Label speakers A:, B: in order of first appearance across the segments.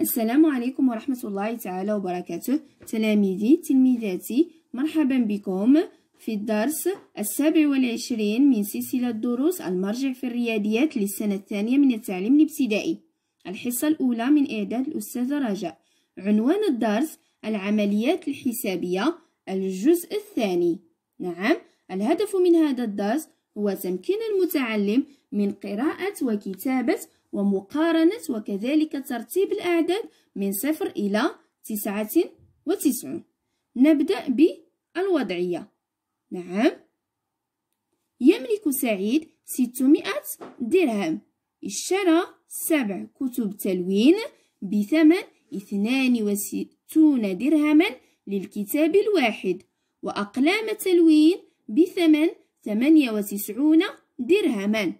A: السلام عليكم ورحمة الله تعالى وبركاته تلاميذي تلميذاتي مرحبا بكم في الدرس السابع والعشرين من سلسلة دروس المرجع في الرياضيات للسنة الثانية من التعليم الابتدائي الحصة الأولى من إعداد الأستاذة رجاء عنوان الدرس العمليات الحسابية الجزء الثاني نعم الهدف من هذا الدرس هو تمكين المتعلم من قراءة وكتابة ومقارنة وكذلك ترتيب الأعداد من صفر إلى تسعة وتسعون نبدأ بالوضعية نعم يملك سعيد ستمائة درهم اشترى سبع كتب تلوين بثمن اثنان وستون درهما للكتاب الواحد وأقلام تلوين بثمن ثمانية وتسعون درهما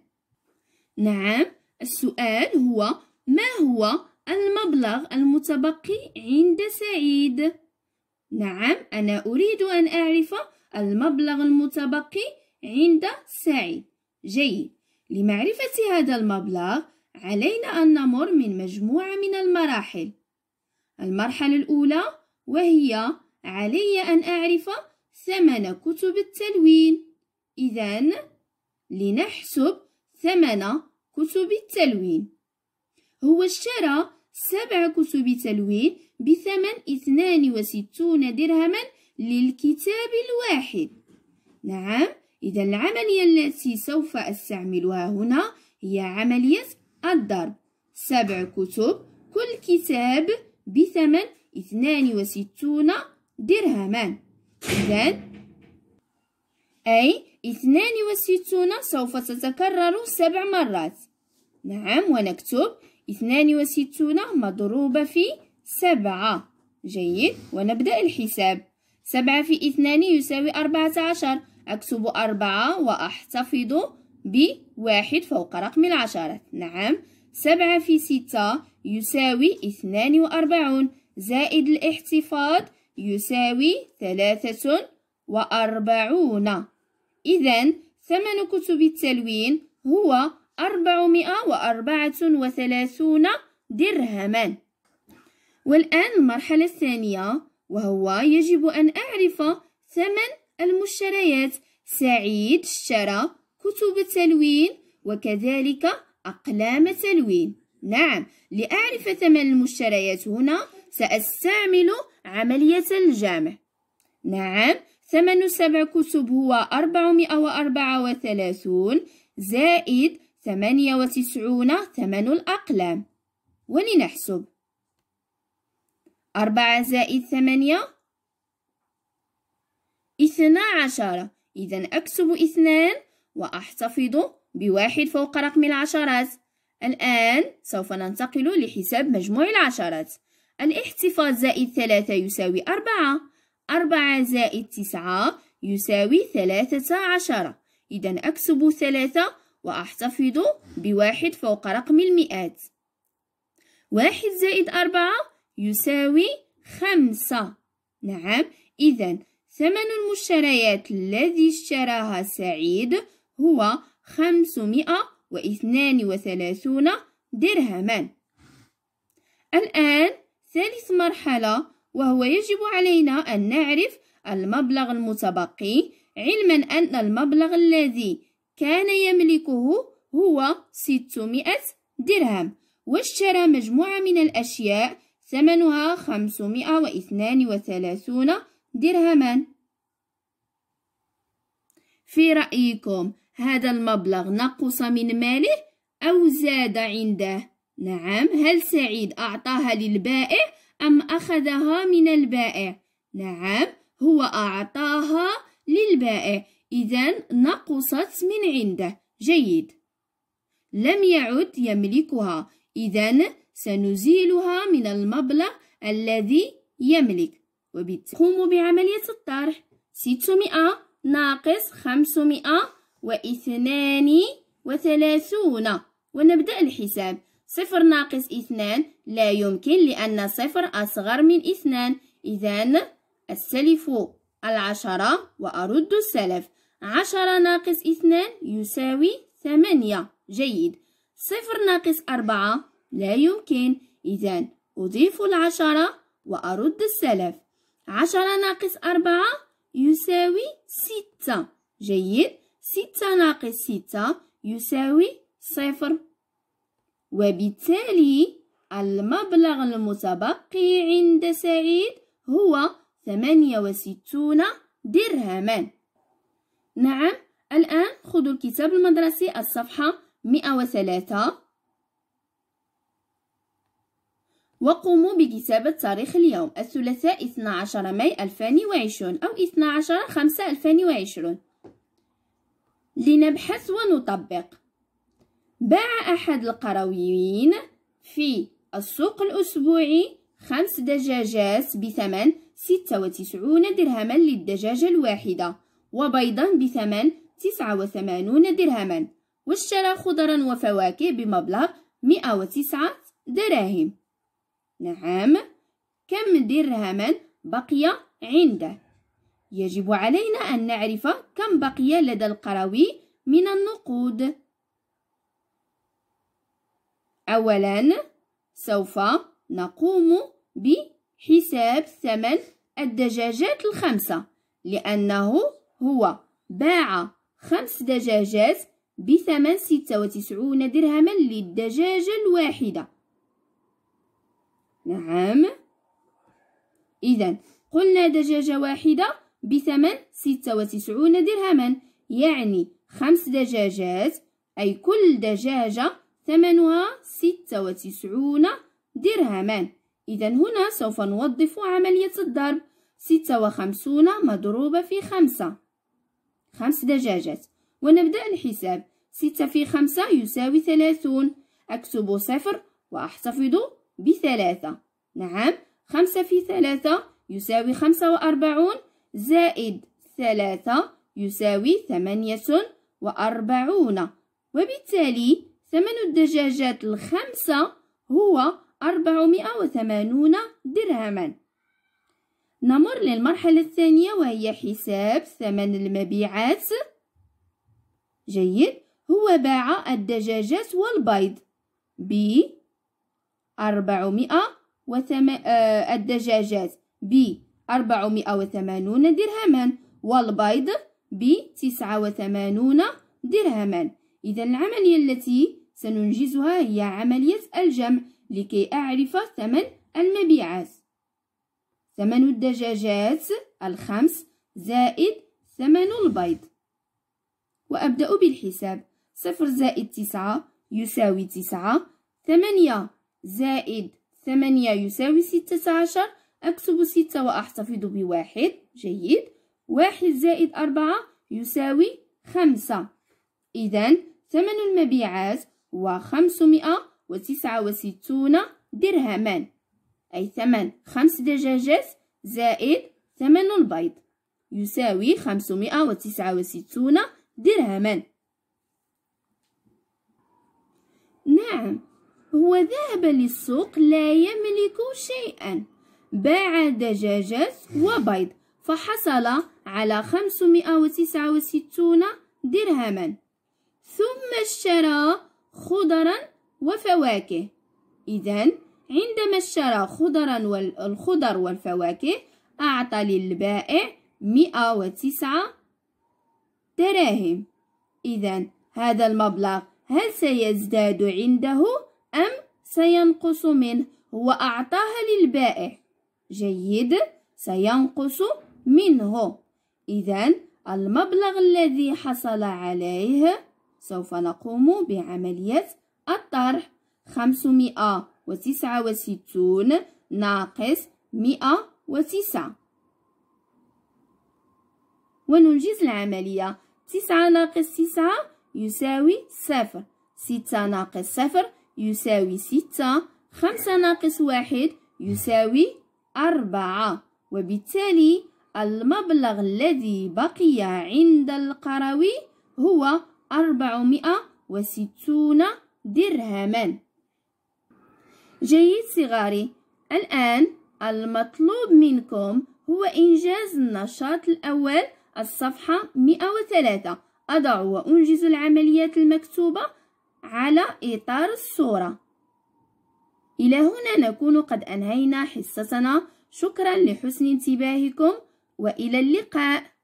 A: نعم السؤال هو ما هو المبلغ المتبقي عند سعيد؟ نعم أنا أريد أن أعرف المبلغ المتبقي عند سعيد جيد لمعرفة هذا المبلغ علينا أن نمر من مجموعة من المراحل المرحلة الأولى وهي علي أن أعرف ثمن كتب التلوين إذا لنحسب ثمن كتب التلوين هو اشترى سبع كتب تلوين بثمن 62 درهما للكتاب الواحد نعم إذا العملية التي سوف أستعملها هنا هي عملية الضرب سبع كتب كل كتاب بثمن 62 درهما إذا أي 62 سوف تتكرر سبع مرات نعم ونكتب اثنان وستون مضروبة في سبعة جيد ونبدأ الحساب سبعة في اثنان يساوي أربعة عشر أكتب أربعة وأحتفظ بواحد فوق رقم العشرة نعم سبعة في ستة يساوي اثنان وأربعون زائد الاحتفاظ يساوي ثلاثة وأربعون إذا ثمن كتب التلوين هو أربعمائة وأربعة وثلاثون درهما والآن المرحلة الثانية وهو يجب أن أعرف ثمن المشتريات سعيد اشترى كتب تلوين وكذلك أقلام تلوين نعم لأعرف ثمن المشتريات هنا سأستعمل عملية الجمع نعم ثمن سبع كتب هو 434 زائد ثمانية وتسعون ثمن الأقلام ولنحسب أربعة زائد ثمانية اثنا عشر إذا أكسب اثنان وأحتفظ بواحد فوق رقم العشرات الآن سوف ننتقل لحساب مجموع العشرات الاحتفاظ زائد ثلاثة يساوي أربعة أربعة زائد تسعة يساوي ثلاثة عشر إذا أكسب ثلاثة وأحتفظ بواحد فوق رقم المئات واحد زائد أربعة يساوي خمسة نعم إذا ثمن المشتريات الذي اشتراها سعيد هو خمسمائة واثنان وثلاثون درهما الآن ثالث مرحلة وهو يجب علينا أن نعرف المبلغ المتبقي علما أن المبلغ الذي كان يملكه هو 600 درهم واشترى مجموعة من الأشياء ثمنها 532 درهما في رأيكم هذا المبلغ نقص من ماله أو زاد عنده؟ نعم هل سعيد أعطاها للبائع أم أخذها من البائع؟ نعم هو أعطاها للبائع إذا نقصت من عنده جيد لم يعد يملكها إذا سنزيلها من المبلغ الذي يملك وبتقوم بعملية الطرح 600 ناقص 532 ونبدأ الحساب صفر ناقص اثنان لا يمكن لأن صفر أصغر من اثنان إذا السلف العشرة وأرد السلف عشرة ناقص اثنان يساوي ثمانية جيد صفر ناقص أربعة لا يمكن إذا أضيف العشرة وأرد السلف عشرة ناقص أربعة يساوي ستة جيد ستة ناقص ستة يساوي صفر وبالتالي المبلغ المتبقي عند سعيد هو ثمانية وستون درهماً نعم الآن خذوا الكتاب المدرسي الصفحة 103 وقوموا بكتابة تاريخ اليوم الثلاثاء 12 ماي 2020 أو 12 5 2020 لنبحث ونطبق باع أحد القرويين في السوق الأسبوعي خمس دجاجات بثمن 96 درهما للدجاجة الواحدة وبيضا بثمن 89 درهما واشترى خضرا وفواكه بمبلغ 109 دراهم نعم كم درهما بقي عنده يجب علينا أن نعرف كم بقي لدى القروي من النقود أولا سوف نقوم بحساب ثمن الدجاجات الخمسة لأنه هو باع خمس دجاجات بثمن ستة وتسعون درهما للدجاجة الواحدة نعم إذا قلنا دجاجة واحدة بثمن ستة وتسعون درهما يعني خمس دجاجات أي كل دجاجة ثمنها ستة وتسعون درهما إذا هنا سوف نوظف عملية الضرب ستة وخمسون مضروبة في خمسة خمس دجاجات ونبدأ الحساب ستة في خمسة يساوي ثلاثون أكتب صفر وأحتفظ بثلاثة نعم خمسة في ثلاثة يساوي خمسة وأربعون زائد ثلاثة يساوي ثمانية وأربعون وبالتالي ثمن الدجاجات الخمسة هو أربعمائة وثمانون درهماً نمر للمرحلة الثانية وهي حساب ثمن المبيعات جيد هو باع الدجاجات والبيض ب 400 وثم... آه الدجاجات ب 480 درهما والبيض ب 89 درهما إذا العملية التي سننجزها هي عملية الجمع لكي أعرف ثمن المبيعات ثمن الدجاجات الخمس زائد ثمن البيض وأبدأ بالحساب صفر زائد تسعة يساوي تسعة ثمانية زائد ثمانية يساوي ستة عشر أكتب ستة وأحتفظ بواحد جيد واحد زائد أربعة يساوي خمسة إذا ثمن المبيعات هو خمسمائة وتسعة وستون درهمان أي ثمن خمس دجاجات زائد ثمن البيض يساوي خمسمائة وتسعة وستون درهما نعم هو ذهب للسوق لا يملك شيئا باع دجاجات وبيض فحصل على خمسمائة وتسعة وستون درهما ثم اشترى خضرا وفواكه إذا عندما اشترى خضرا والخضر والفواكه أعطى للبائع مئة وتسعة دراهم إذا هذا المبلغ هل سيزداد عنده أم سينقص منه هو أعطاها للبائع جيد سينقص منه إذا المبلغ الذي حصل عليه سوف نقوم بعملية الطرح خمسمائة وتسعة وستون ناقص مئة وتسعة وننجز العملية تسعة ناقص تسعة يساوي صفر ستة ناقص صفر يساوي ستة خمسة ناقص واحد يساوي أربعة وبالتالي المبلغ الذي بقي عند القروي هو أربعمائة وستون درهماً جيد صغاري الآن المطلوب منكم هو إنجاز النشاط الأول الصفحة 103 أضع وأنجز العمليات المكتوبة على إطار الصورة إلى هنا نكون قد أنهينا حصتنا شكرا لحسن انتباهكم وإلى اللقاء